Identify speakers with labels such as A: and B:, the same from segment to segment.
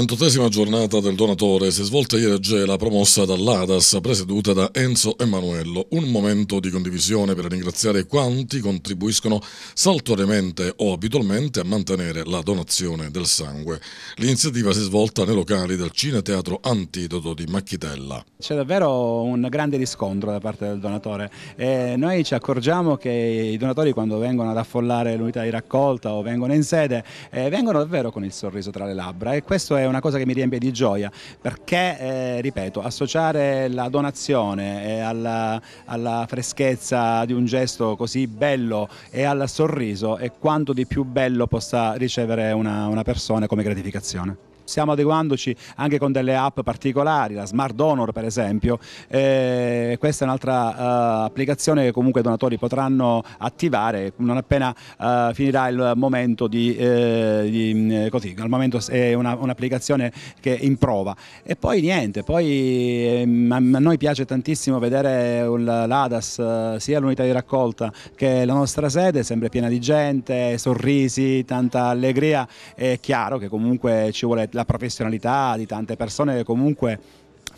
A: 38esima giornata del donatore si è svolta ieri a Gela, promossa dall'ADAS, presieduta da Enzo Emanuello. Un momento di condivisione per ringraziare quanti contribuiscono saltuariamente o abitualmente a mantenere la donazione del sangue. L'iniziativa si è svolta nei locali del Cineteatro Antidoto di Macchitella.
B: C'è davvero un grande riscontro da parte del donatore. E noi ci accorgiamo che i donatori quando vengono ad affollare l'unità di raccolta o vengono in sede, eh, vengono davvero con il sorriso tra le labbra e questo è è una cosa che mi riempie di gioia perché, eh, ripeto, associare la donazione eh, alla, alla, freschezza di un gesto così bello e al sorriso è quanto di più bello possa ricevere una, una persona come gratificazione stiamo adeguandoci anche con delle app particolari, la Smart Donor per esempio, eh, questa è un'altra eh, applicazione che comunque i donatori potranno attivare non appena eh, finirà il momento di, eh, di eh, così, al momento è un'applicazione che è in prova e poi niente, poi ehm, a noi piace tantissimo vedere l'ADAS eh, sia l'unità di raccolta che la nostra sede sempre piena di gente, sorrisi, tanta allegria, è chiaro che comunque ci vuole la la professionalità di tante persone che comunque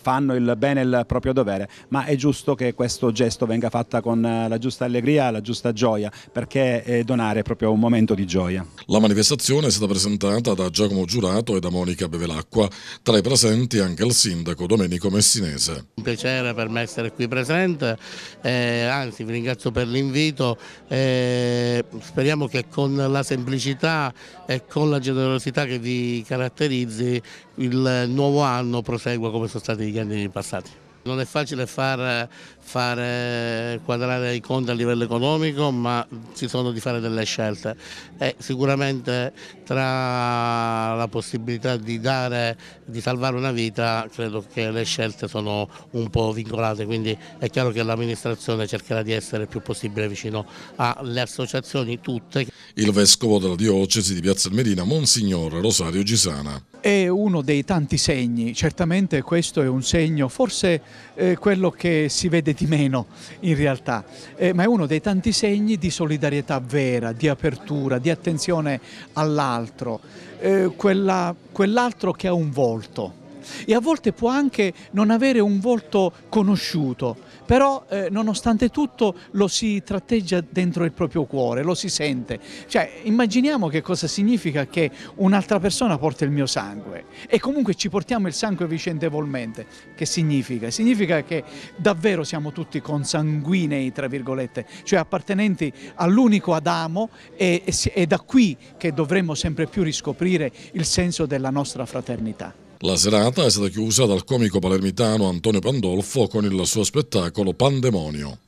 B: fanno il bene e il proprio dovere, ma è giusto che questo gesto venga fatto con eh, la giusta allegria, la giusta gioia, perché eh, donare è proprio un momento di gioia.
A: La manifestazione è stata presentata da Giacomo Giurato e da Monica Bevelacqua, tra i presenti anche il sindaco Domenico Messinese.
B: Un piacere per me essere
C: qui presente, eh, anzi vi ringrazio per l'invito, eh, speriamo che con la semplicità e con la generosità che vi caratterizzi il nuovo anno prosegua come sono stati negli anni passati. Non è facile far, far, eh, quadrare i conti a livello economico, ma ci sono di fare delle scelte. E sicuramente tra la possibilità di, dare, di salvare una vita, credo che le scelte sono un po' vincolate, quindi è chiaro che l'amministrazione cercherà di essere il più possibile vicino alle associazioni
A: tutte. Il vescovo della diocesi di Piazza del Medina, Monsignor Rosario Gisana
C: è
D: uno dei tanti segni, certamente questo è un segno, forse eh, quello che si vede di meno in realtà, eh, ma è uno dei tanti segni di solidarietà vera, di apertura, di attenzione all'altro, eh, quell'altro quell che ha un volto e a volte può anche non avere un volto conosciuto, però eh, nonostante tutto lo si tratteggia dentro il proprio cuore, lo si sente. Cioè, immaginiamo che cosa significa che un'altra persona porta il mio sangue e comunque ci portiamo il sangue vicendevolmente. Che significa? Significa che davvero siamo tutti consanguinei, tra virgolette, cioè appartenenti all'unico Adamo e, e, è da qui che dovremmo sempre più riscoprire il senso della nostra
A: fraternità. La serata è stata chiusa dal comico palermitano Antonio Pandolfo con il suo spettacolo Pandemonio.